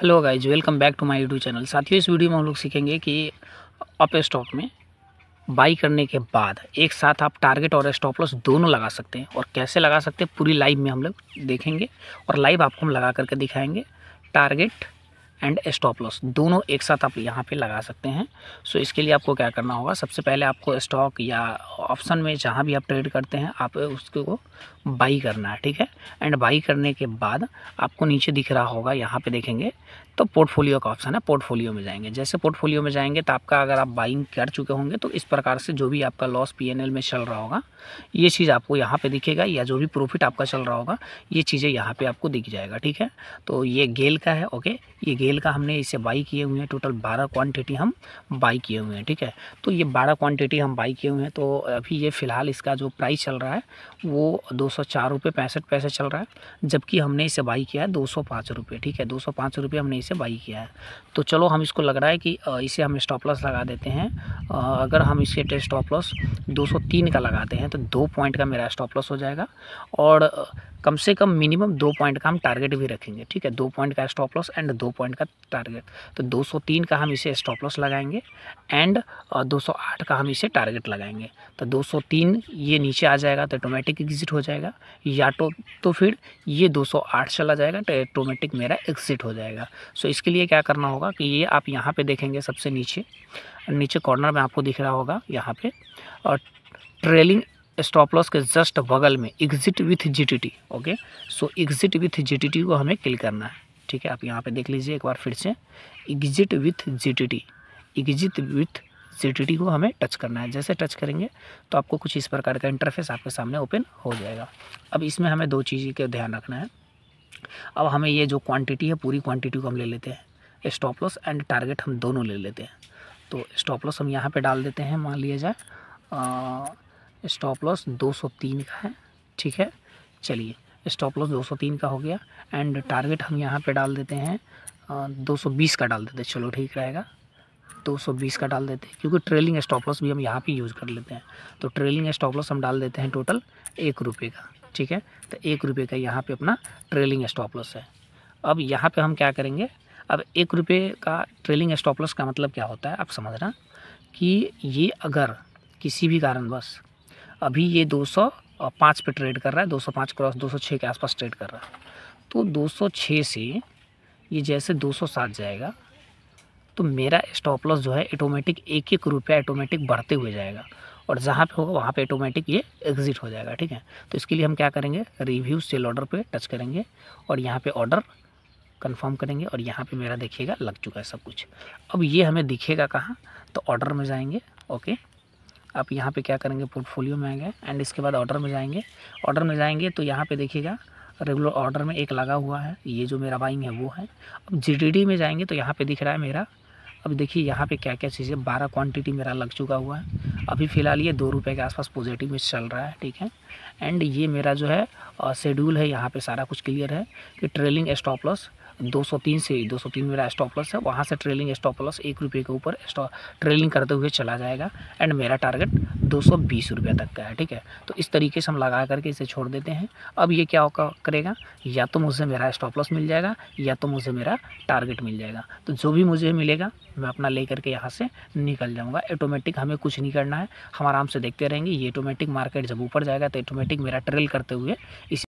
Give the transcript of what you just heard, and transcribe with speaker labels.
Speaker 1: hello guys welcome back to my YouTube channel साथियों इस video में हम लोग सीखेंगे कि अप स्टॉक में बाई करने के बाद एक साथ आप टारगेट और स्टॉप लॉस दोनों लगा सकते हैं और कैसे लगा सकते हैं पूरी लाइव में हम लोग देखेंगे और लाइव आपको हम लगा करके दिखाएंगे टारगेट एंड स्टॉप लॉस दोनों एक साथ आप यहाँ पे लगा सकते हैं सो इसके लिए आपको क्या करना होगा सबसे पहले आपको स्टॉक या ऑप्शन में जहाँ भी आप ट्रेड करते हैं आप उसको बाई करना है ठीक है एंड बाई करने के बाद आपको नीचे दिख रहा होगा यहाँ पे देखेंगे तो पोर्टफोलियो का ऑप्शन है पोर्टफोलियो में जाएंगे जैसे पोर्टफोलियो में जाएंगे तो आपका अगर आप बाइंग कर चुके होंगे तो इस प्रकार से जो भी आपका लॉस एल में चल रहा होगा ये चीज़ आपको यहाँ पे दिखेगा या जो भी प्रॉफिट आपका चल रहा होगा ये चीज़ें यहाँ पे आपको दिख जाएगा ठीक है तो ये गेल का है ओके ये गेल तेल का हमने इसे बाई किए हुए हैं टोटल बारह क्वांटिटी हम बाई किए हुए हैं ठीक है तो ये बारह क्वांटिटी हम बाई किए हुए हैं तो अभी ये फ़िलहाल इसका जो प्राइस चल रहा है वो दो सौ चार पैंसठ पैसे चल रहा है जबकि हमने इसे बाई किया है दो सौ पाँच ठीक है दो सौ हमने इसे बाई किया है तो चलो हम इसको लग रहा है कि इसे हम स्टॉप लॉस लगा देते हैं अगर हम इसे स्टॉप लॉस दो सौ तीन का लगाते हैं तो दो पॉइंट का मेरा स्टॉप लॉस हो जाएगा और कम से कम मिनिमम दो पॉइंट का हम टारगेट भी रखेंगे ठीक है दो पॉइंट का स्टॉप लॉस एंड दो पॉइंट परसेंट का टारगेट तो 203 का हम इसे स्टॉप लॉस लगाएंगे एंड 208 का हम इसे टारगेट लगाएंगे तो 203 ये नीचे आ जाएगा तो ऑटोमेटिक एग्जिट हो जाएगा या तो तो फिर ये 208 चला जाएगा तो ऑटोमेटिक मेरा एग्जिट हो जाएगा सो इसके लिए क्या करना होगा कि ये आप यहाँ पे देखेंगे सबसे नीचे नीचे कॉर्नर में आपको दिख रहा होगा यहाँ पे और ट्रेलिंग स्टॉप लॉस के जस्ट बगल में exit with GTT okay so exit with GTT को हमें क्लिक करना है ठीक है आप यहाँ पे देख लीजिए एक बार फिर से exit with G exit with G को हमें टच करना है जैसे टच करेंगे तो आपको कुछ इस प्रकार का इंटरफेस आपके सामने ओपन हो जाएगा अब इसमें हमें दो चीज़ का ध्यान रखना है अब हमें ये जो क्वान्टिटी है पूरी क्वान्टिटी को हम ले लेते हैं स्टॉप लॉस एंड टारगेट हम दोनों ले लेते हैं तो स्टॉप लॉस हम यहाँ पर डाल देते हैं मान लिया जाए स्टॉप लॉस तीन का है ठीक है चलिए स्टॉप लॉस 203 का हो गया एंड टारगेट हम यहाँ पे डाल देते हैं आ, 220 का डाल देते चलो ठीक रहेगा 220 का डाल देते हैं क्योंकि ट्रेलिंग स्टॉप लॉस भी हम यहाँ पे यूज़ कर लेते हैं तो ट्रेलिंग स्टॉप लॉस हम डाल देते हैं टोटल एक रुपये का ठीक है तो एक रुपये का यहाँ पर अपना ट्रेलिंग स्टॉप लॉस है अब यहाँ पर हम क्या करेंगे अब एक रुपये का ट्रेलिंग स्टॉप लॉस का मतलब क्या होता है आप समझना कि ये अगर किसी भी कारणवश अभी ये दो सौ पाँच पे ट्रेड कर रहा है 205 क्रॉस 206 के आसपास ट्रेड कर रहा है तो 206 से ये जैसे 207 जाएगा तो मेरा स्टॉप लॉस जो है ऑटोमेटिक एक एक रुपया ऑटोमेटिक बढ़ते हुए जाएगा और जहाँ पे होगा वहाँ पे ऑटोमेटिक ये एग्ज़िट हो जाएगा ठीक है तो इसके लिए हम क्या करेंगे रिव्यू सेल ऑर्डर पर टच करेंगे और यहाँ पर ऑर्डर कन्फर्म करेंगे और यहाँ पर मेरा देखिएगा लग चुका है सब कुछ अब ये हमें दिखेगा कहाँ तो ऑर्डर में जाएंगे ओके आप यहाँ पे क्या करेंगे पोर्टफोलियो में आएंगे एंड इसके बाद ऑर्डर में जाएंगे ऑर्डर में जाएंगे तो यहाँ पे देखिएगा रेगुलर ऑर्डर में एक लगा हुआ है ये जो मेरा बाइंग है वो है अब जी में जाएंगे तो यहाँ पर दिख रहा है मेरा अब देखिए यहाँ पे क्या क्या चीज़ें बारह क्वान्टिटी मेरा लग चुका हुआ है अभी फ़िलहाल ये दो रुपये के आसपास पॉजिटिव में चल रहा है ठीक है एंड ये मेरा जो है शेड्यूल है यहाँ पर सारा कुछ क्लियर है कि ट्रेलिंग स्टॉप लॉस 203 से 203 मेरा स्टॉप लॉस है वहाँ से ट्रेलिंग स्टॉप लॉस एक रुपये के ऊपर ट्रेलिंग करते हुए चला जाएगा एंड मेरा टारगेट दो सौ तक का है ठीक है तो इस तरीके से हम लगा करके इसे छोड़ देते हैं अब ये क्या करेगा या तो मुझे मेरा स्टॉप लॉस मिल जाएगा या तो मुझे मेरा टारगेट मिल जाएगा तो जो भी मुझे मिलेगा मैं अपना ले करके यहाँ से निकल जाऊँगा ऑटोमेटिक हमें कुछ नहीं करना है हम आराम से देखते रहेंगे ये ऑटोमेटिक मार्केट जब ऊपर जाएगा तो ऑटोमेटिक मेरा ट्रेल करते हुए इस